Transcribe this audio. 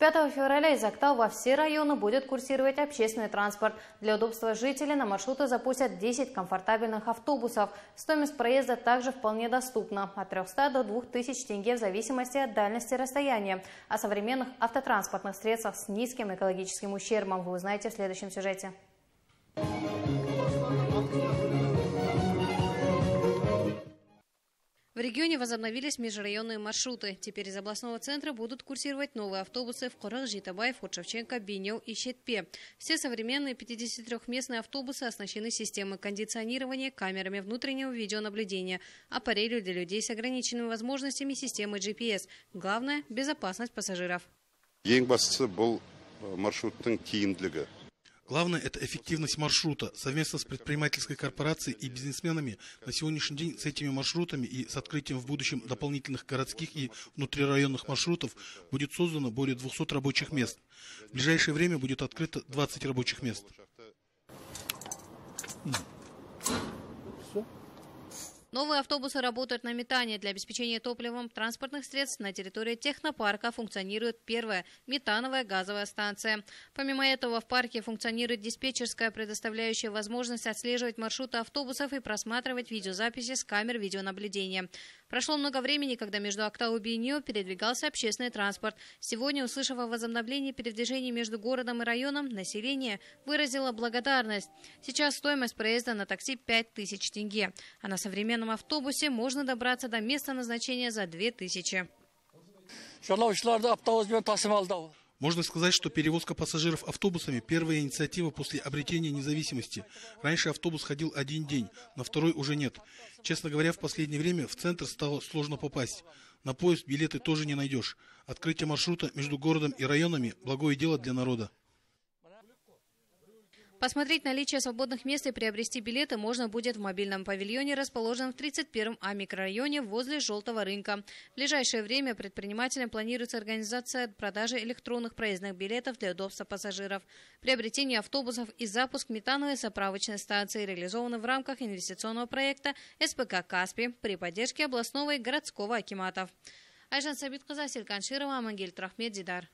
5 февраля из Актау во все районы будет курсировать общественный транспорт. Для удобства жителей на маршруты запустят 10 комфортабельных автобусов. Стоимость проезда также вполне доступна – от 300 до 2000 тенге в зависимости от дальности расстояния. О современных автотранспортных средствах с низким экологическим ущербом вы узнаете в следующем сюжете. В регионе возобновились межрайонные маршруты. Теперь из областного центра будут курсировать новые автобусы в Курах, Житабаев, Шевченко, Бинев и Щетпе. Все современные 53-местные автобусы оснащены системой кондиционирования, камерами внутреннего видеонаблюдения, аппарелью для людей с ограниченными возможностями системы GPS. Главное – безопасность пассажиров. Ең бастысы бұл э, маршруттың тиімділігі Главное – это эффективность маршрута. Совместно с предпринимательской корпорацией и бизнесменами на сегодняшний день с этими маршрутами и с открытием в будущем дополнительных городских и внутрирайонных маршрутов будет создано более 200 рабочих мест. В ближайшее время будет открыто 20 рабочих мест. Все. Новые автобусы работают на метане. Для обеспечения топливом транспортных средств на территории технопарка функционирует первая метановая газовая станция. Помимо этого в парке функционирует диспетчерская, предоставляющая возможность отслеживать маршруты автобусов и просматривать видеозаписи с камер видеонаблюдения. Прошло много времени, когда между Актауби и Нио передвигался общественный транспорт. Сегодня, услышав о возобновлении передвижений между городом и районом, население выразило благодарность. Сейчас стоимость проезда на такси 5000 тенге, а на современном автобусе можно добраться до места назначения за 2000. Можно сказать, что перевозка пассажиров автобусами – первая инициатива после обретения независимости. Раньше автобус ходил один день, на второй уже нет. Честно говоря, в последнее время в центр стало сложно попасть. На поезд билеты тоже не найдешь. Открытие маршрута между городом и районами – благое дело для народа. Посмотреть наличие свободных мест и приобрести билеты можно будет в мобильном павильоне, расположенном в 31-м А микрорайоне возле Желтого рынка. В ближайшее время предпринимателям планируется организация продажи электронных проездных билетов для удобства пассажиров. Приобретение автобусов и запуск метановой заправочной станции реализованы в рамках инвестиционного проекта СПК «Каспи» при поддержке областного и городского акиматов. Айжан Сабит Казасиль Канширова, Амангель Трахмед Дидар.